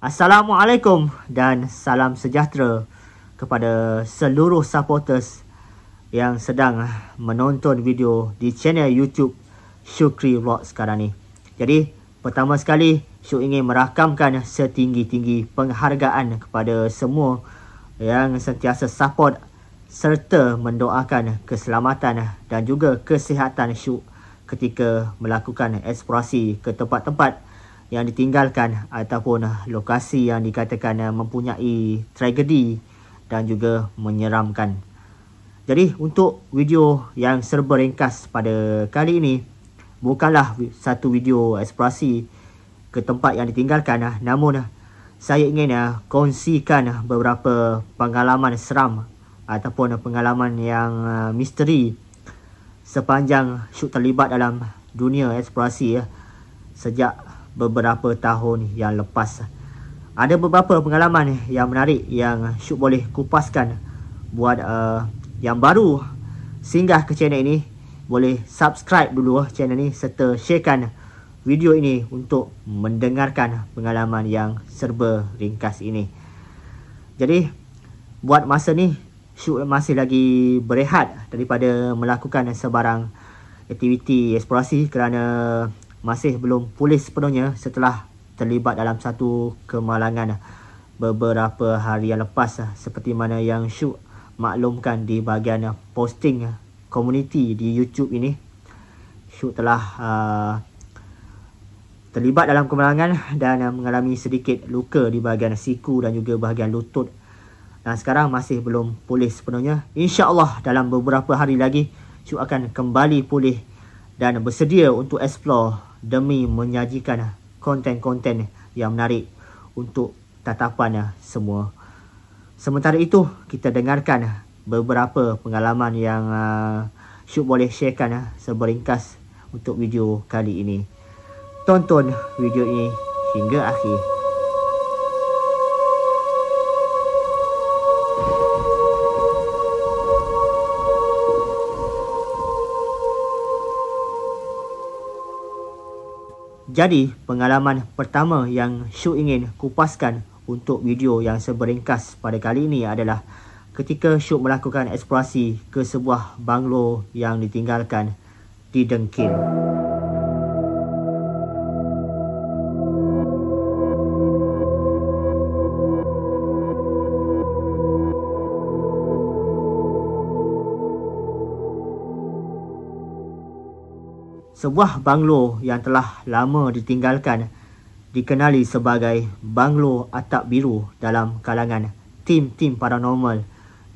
Assalamualaikum dan salam sejahtera kepada seluruh supporters yang sedang menonton video di channel YouTube Syukri Vlog sekarang ni. Jadi, pertama sekali Syuk ingin merakamkan setinggi-tinggi penghargaan kepada semua yang sentiasa support serta mendoakan keselamatan dan juga kesihatan Syuk ketika melakukan eksplorasi ke tempat-tempat yang ditinggalkan ataupun eh, lokasi yang dikatakan eh, mempunyai tragedi dan juga menyeramkan. Jadi untuk video yang serba ringkas pada kali ini bukanlah satu video eksplorasi ke tempat yang ditinggalkan eh, namun saya ingin kongsikan beberapa pengalaman seram ataupun pengalaman yang misteri sepanjang syuk terlibat dalam dunia eksplorasi sejak beberapa tahun yang lepas. Ada beberapa pengalaman yang menarik yang Syuk boleh kupaskan buat uh, yang baru singgah ke channel ini. Boleh subscribe dulu eh, channel ini serta sharekan video ini untuk mendengarkan pengalaman yang serba ringkas ini. Jadi buat masa ni Syuk masih lagi berehat daripada melakukan sebarang aktiviti eksplorasi kerana masih belum pulih sepenuhnya setelah terlibat dalam satu kemalangan beberapa hari yang lepas seperti mana yang Syuk maklumkan di bahagian posting komuniti di YouTube ini Syuk telah uh, terlibat dalam kemalangan dan mengalami sedikit luka di bahagian siku dan juga bahagian lutut dan sekarang masih belum pulih sepenuhnya Insya Allah dalam beberapa hari lagi Syuk akan kembali pulih dan bersedia untuk explore demi menyajikan eh, konten-konten eh, yang menarik untuk tatapan eh, semua. Sementara itu, kita dengarkan beberapa pengalaman yang uh, Syuk boleh sharekan uh, seberingkas untuk video kali ini. Tonton video ini hingga akhir. Jadi pengalaman pertama yang Syu ingin kupaskan untuk video yang seberingkas pada kali ini adalah ketika Syu melakukan eksplorasi ke sebuah banglo yang ditinggalkan di Dengkil. Sebuah banglo yang telah lama ditinggalkan dikenali sebagai banglo atap biru dalam kalangan tim-tim paranormal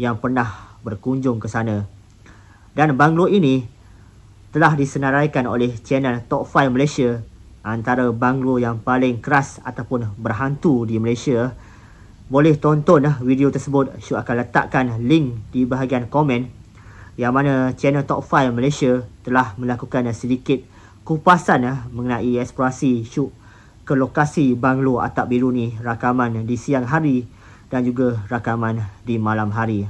yang pernah berkunjung ke sana. Dan banglo ini telah disenaraikan oleh channel Top 5 Malaysia antara banglo yang paling keras ataupun berhantu di Malaysia. Boleh tonton eh, video tersebut. Syuk akan letakkan link di bahagian komen yang mana channel Top 5 Malaysia telah melakukan sedikit kupasan eh, mengenai eksplorasi syuk ke lokasi banglo atap biru ni rakaman di siang hari dan juga rakaman di malam hari.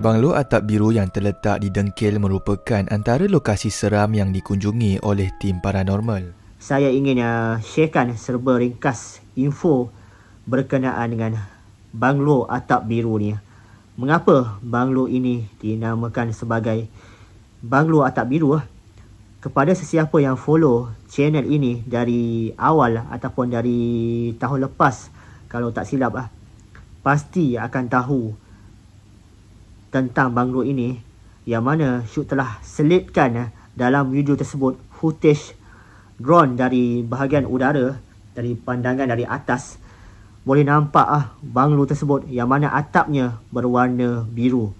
Banglo atap biru yang terletak di Dengkil merupakan antara lokasi seram yang dikunjungi oleh tim paranormal. Saya ingin uh, sharekan serba ringkas info berkenaan dengan banglo atap biru ni mengapa banglo ini dinamakan sebagai banglo atap biru eh? kepada sesiapa yang follow channel ini dari awal ataupun dari tahun lepas kalau tak silap ah pasti akan tahu tentang banglo ini yang mana Syuk telah selitkan eh, dalam video tersebut footage drone dari bahagian udara dari pandangan dari atas boleh nampak ah banglo tersebut yang mana atapnya berwarna biru.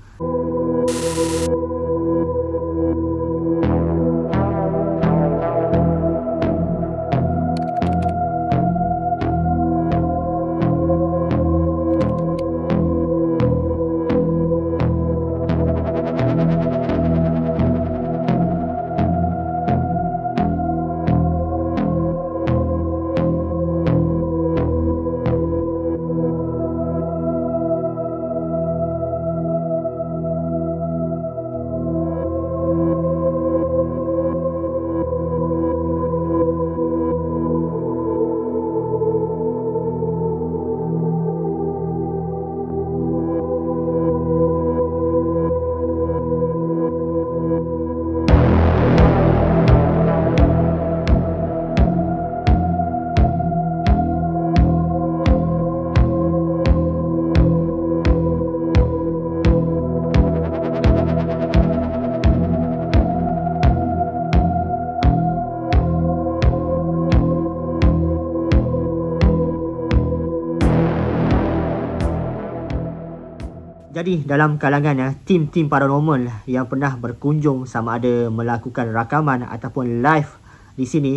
Jadi dalam kalangan ya, tim-tim paranormal lah yang pernah berkunjung sama ada melakukan rakaman ataupun live di sini,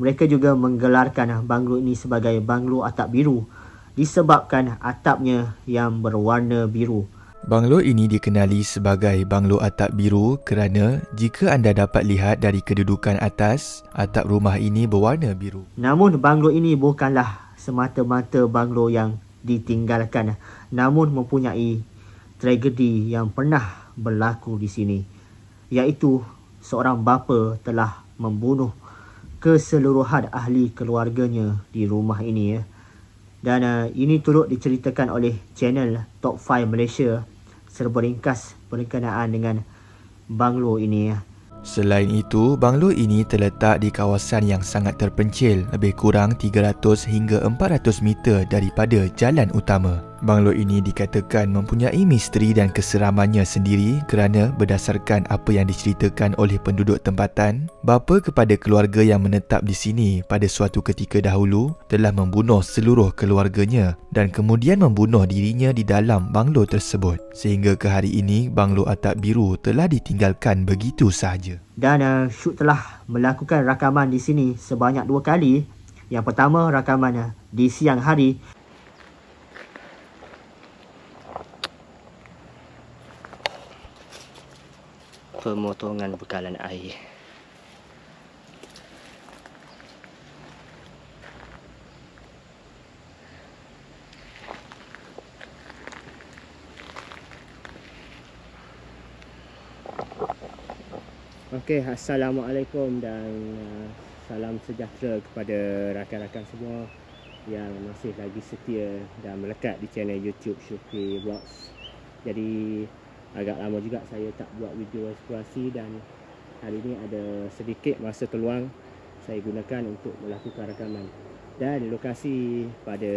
mereka juga menggelarkan eh, banglo ini sebagai banglo atap biru disebabkan atapnya yang berwarna biru. Banglo ini dikenali sebagai banglo atap biru kerana jika anda dapat lihat dari kedudukan atas, atap rumah ini berwarna biru. Namun banglo ini bukanlah semata-mata banglo yang ditinggalkan namun mempunyai tragedi yang pernah berlaku di sini iaitu seorang bapa telah membunuh keseluruhan ahli keluarganya di rumah ini ya. Dan uh, ini turut diceritakan oleh channel Top 5 Malaysia serba ringkas berkenaan dengan banglo ini ya. Selain itu, banglo ini terletak di kawasan yang sangat terpencil, lebih kurang 300 hingga 400 meter daripada jalan utama. Banglo ini dikatakan mempunyai misteri dan keseramannya sendiri kerana berdasarkan apa yang diceritakan oleh penduduk tempatan, bapa kepada keluarga yang menetap di sini pada suatu ketika dahulu telah membunuh seluruh keluarganya dan kemudian membunuh dirinya di dalam banglo tersebut. Sehingga ke hari ini, banglo atap biru telah ditinggalkan begitu sahaja. Dan uh, Syuk telah melakukan rakaman di sini sebanyak dua kali. Yang pertama rakamannya eh, di siang hari pemotongan bekalan air. Okey, assalamualaikum dan uh, salam sejahtera kepada rakan-rakan semua yang masih lagi setia dan melekat di channel YouTube Syukri Vlogs. Jadi agak lama juga saya tak buat video eksplorasi dan hari ini ada sedikit masa terluang saya gunakan untuk melakukan rekaman dan lokasi pada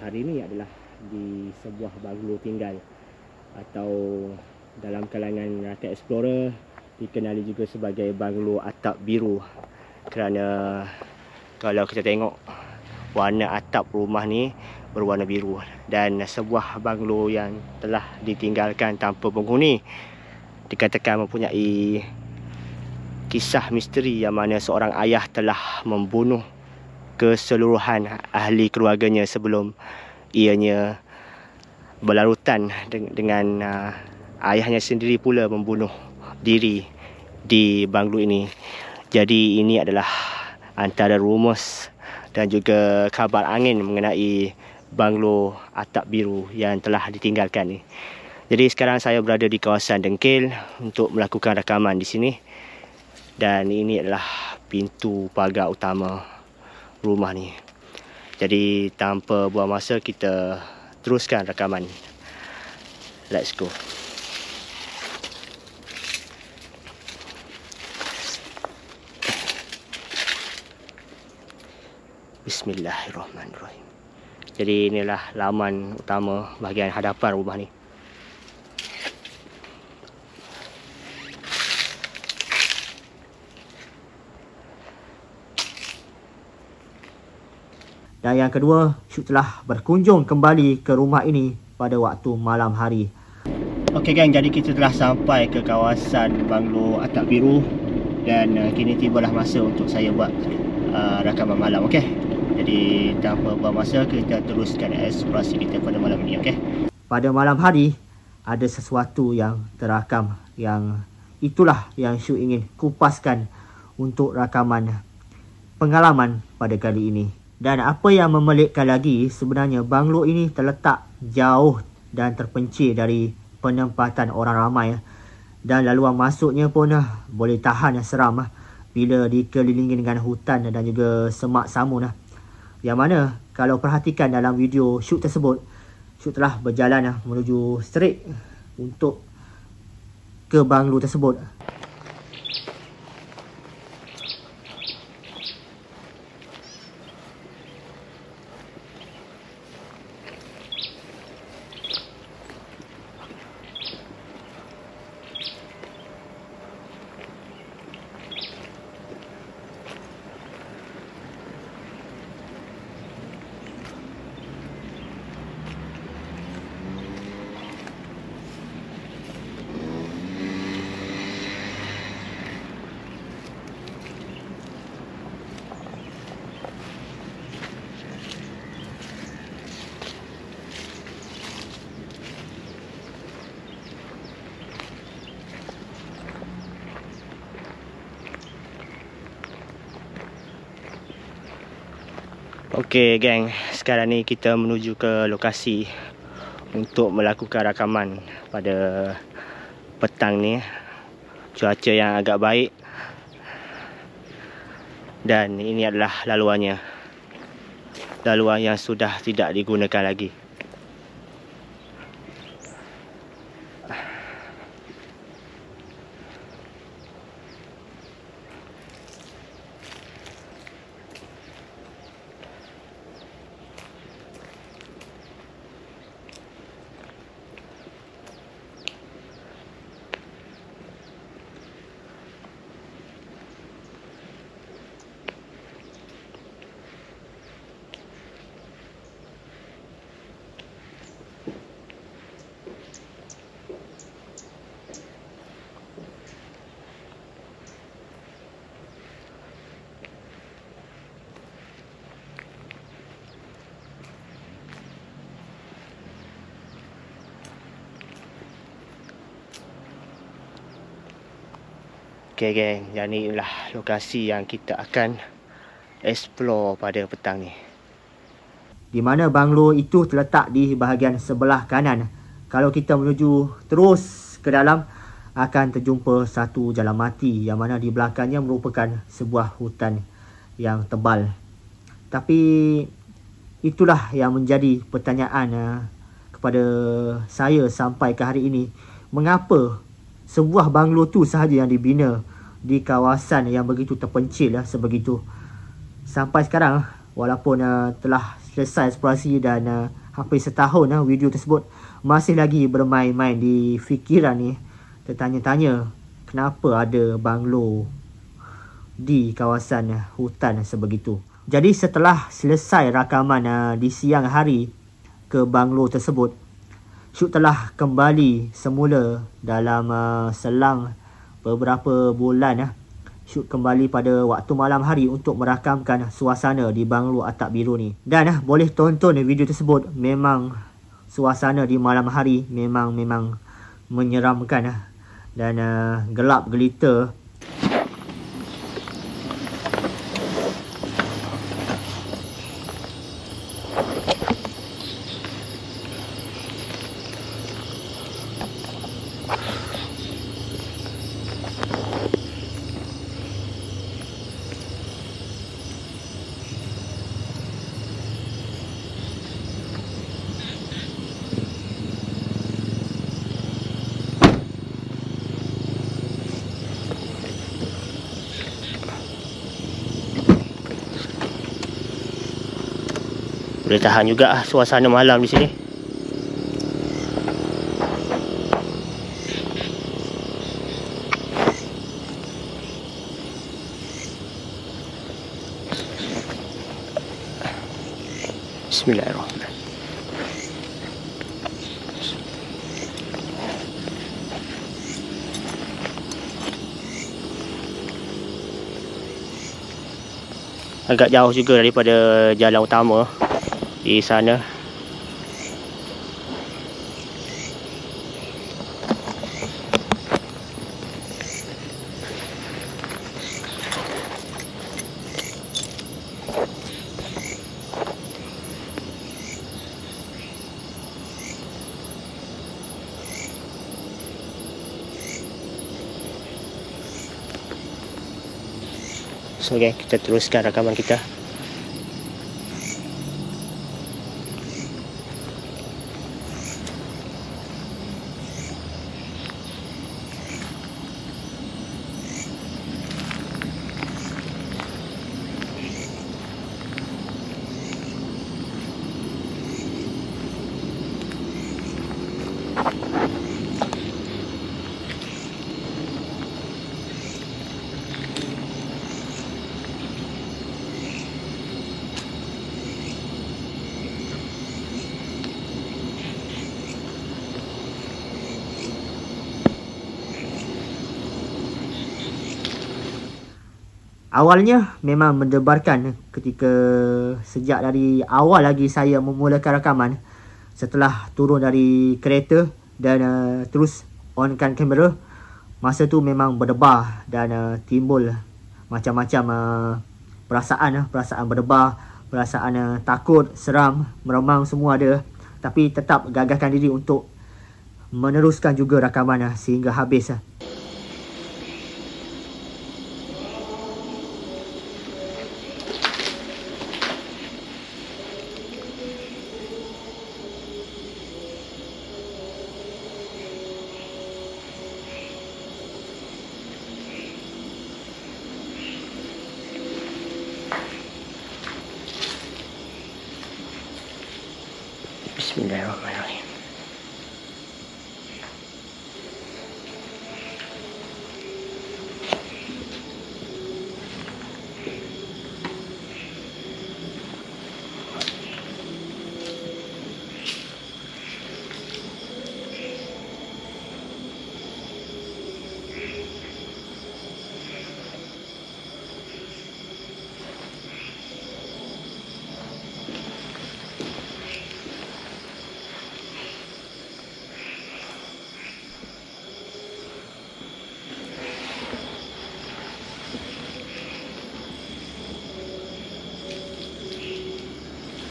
hari ini adalah di sebuah baglo tinggal atau dalam kalangan rakyat explorer dikenali juga sebagai baglo atap biru kerana kalau kita tengok warna atap rumah ni berwarna biru dan sebuah banglo yang telah ditinggalkan tanpa penghuni dikatakan mempunyai kisah misteri yang mana seorang ayah telah membunuh keseluruhan ahli keluarganya sebelum ianya berlarutan dengan uh, ayahnya sendiri pula membunuh diri di banglo ini. Jadi ini adalah antara rumus dan juga kabar angin mengenai banglo atap biru yang telah ditinggalkan ni. Jadi sekarang saya berada di kawasan Dengkil untuk melakukan rakaman di sini. Dan ini adalah pintu pagar utama rumah ni. Jadi tanpa buang masa kita teruskan rakaman. Let's go. Bismillahirrahmanirrahim. Jadi inilah laman utama bahagian hadapan rumah ni. Dan yang kedua, Syuk telah berkunjung kembali ke rumah ini pada waktu malam hari. Okey geng, jadi kita telah sampai ke kawasan Banglo Atap Biru dan uh, kini tibalah masa untuk saya buat uh, rakaman malam, okey? Jadi tanpa buang masa kita teruskan eksplorasi kita pada malam ini okey. Pada malam hari ada sesuatu yang terakam yang itulah yang Syu ingin kupaskan untuk rakaman pengalaman pada kali ini. Dan apa yang memelikkan lagi sebenarnya banglo ini terletak jauh dan terpencil dari penempatan orang ramai dan laluan masuknya pun eh, boleh tahan yang seram eh, bila dikelilingi dengan hutan dan juga semak samun. Eh. Yang mana kalau perhatikan dalam video shoot tersebut, shoot telah berjalan lah menuju straight untuk ke banglo tersebut. Okey geng, sekarang ni kita menuju ke lokasi untuk melakukan rakaman pada petang ni. Cuaca yang agak baik. Dan ini adalah laluannya. Laluan yang sudah tidak digunakan lagi. Okay Gang. yang ni lah lokasi yang kita akan explore pada petang ni. Di mana banglo itu terletak di bahagian sebelah kanan. Kalau kita menuju terus ke dalam, akan terjumpa satu jalan mati yang mana di belakangnya merupakan sebuah hutan yang tebal. Tapi itulah yang menjadi pertanyaan eh, kepada saya sampai ke hari ini. Mengapa sebuah banglo tu sahaja yang dibina di kawasan yang begitu terpencil lah sebegitu. Sampai sekarang ah, walaupun uh, telah selesai eksplorasi dan uh, hampir setahun uh, video tersebut masih lagi bermain-main di fikiran ni tertanya-tanya kenapa ada banglo di kawasan hutan sebegitu. Jadi setelah selesai rakaman uh, di siang hari ke banglo tersebut Shoot telah kembali semula dalam uh, selang beberapa bulan. Uh. Ya. Shoot kembali pada waktu malam hari untuk merakamkan suasana di banglo atap biru ni. Dan uh, boleh tonton video tersebut. Memang suasana di malam hari memang-memang menyeramkan. Uh. Dan uh, gelap gelita Boleh tahan juga ah suasana malam di sini Bismillahirrahmanirrahim Agak jauh juga daripada jalan utama di sana So, okay, kita teruskan rakaman kita. Awalnya memang mendebarkan ketika sejak dari awal lagi saya memulakan rakaman setelah turun dari kereta dan uh, terus onkan kamera masa tu memang berdebar dan uh, timbul macam-macam uh, perasaan uh, perasaan berdebar perasaan uh, takut seram meremang semua ada tapi tetap gagahkan diri untuk meneruskan juga rakaman uh, sehingga habis uh. Bismillahirrahmanirrahim.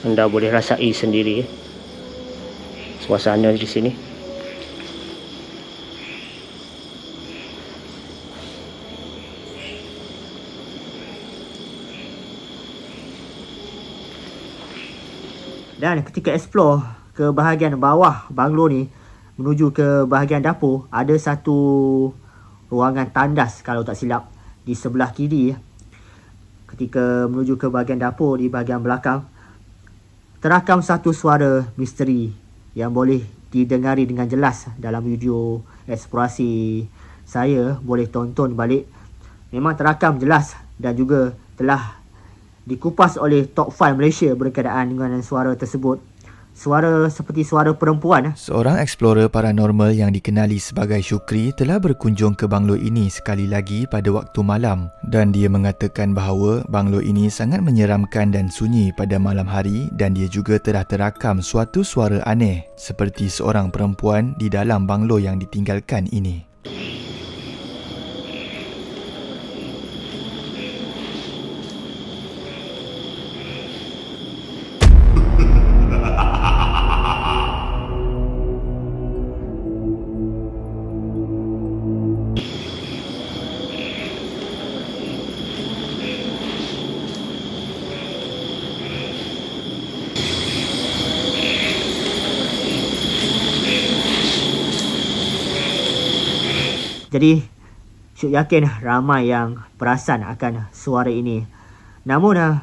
anda boleh rasai sendiri eh. Ya. suasana di sini dan ketika explore ke bahagian bawah banglo ni menuju ke bahagian dapur ada satu ruangan tandas kalau tak silap di sebelah kiri ya. ketika menuju ke bahagian dapur di bahagian belakang terakam satu suara misteri yang boleh didengari dengan jelas dalam video eksplorasi saya boleh tonton balik memang terakam jelas dan juga telah dikupas oleh Top 5 Malaysia berkaitan dengan suara tersebut suara seperti suara perempuan. Eh? Seorang explorer paranormal yang dikenali sebagai Syukri telah berkunjung ke banglo ini sekali lagi pada waktu malam dan dia mengatakan bahawa banglo ini sangat menyeramkan dan sunyi pada malam hari dan dia juga telah terakam suatu suara aneh seperti seorang perempuan di dalam banglo yang ditinggalkan ini. Jadi Syuk yakin ramai yang perasan akan suara ini. Namun eh,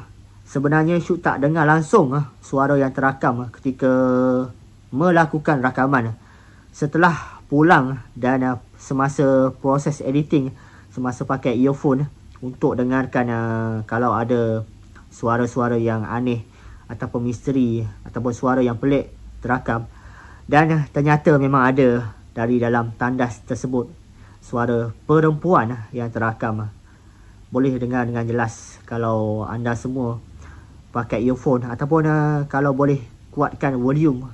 sebenarnya Syuk tak dengar langsung eh, suara yang terakam ketika melakukan rakaman. Setelah pulang dan eh, semasa proses editing, semasa pakai earphone untuk dengarkan kalau ada suara-suara yang aneh atau misteri atau suara yang pelik terakam. Dan ternyata memang ada dari dalam tandas tersebut suara perempuan lah yang terakam lah. boleh dengar dengan jelas kalau anda semua pakai earphone ataupun uh, kalau boleh kuatkan volume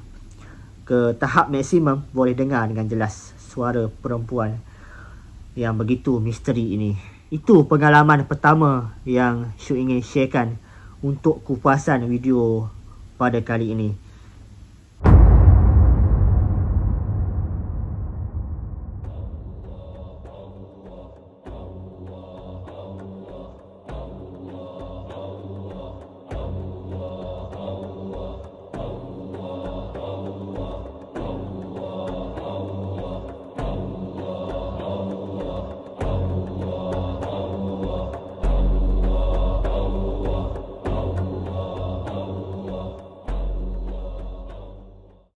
ke tahap maksimum boleh dengar dengan jelas suara perempuan yang begitu misteri ini itu pengalaman pertama yang Syu ingin sharekan untuk kupasan video pada kali ini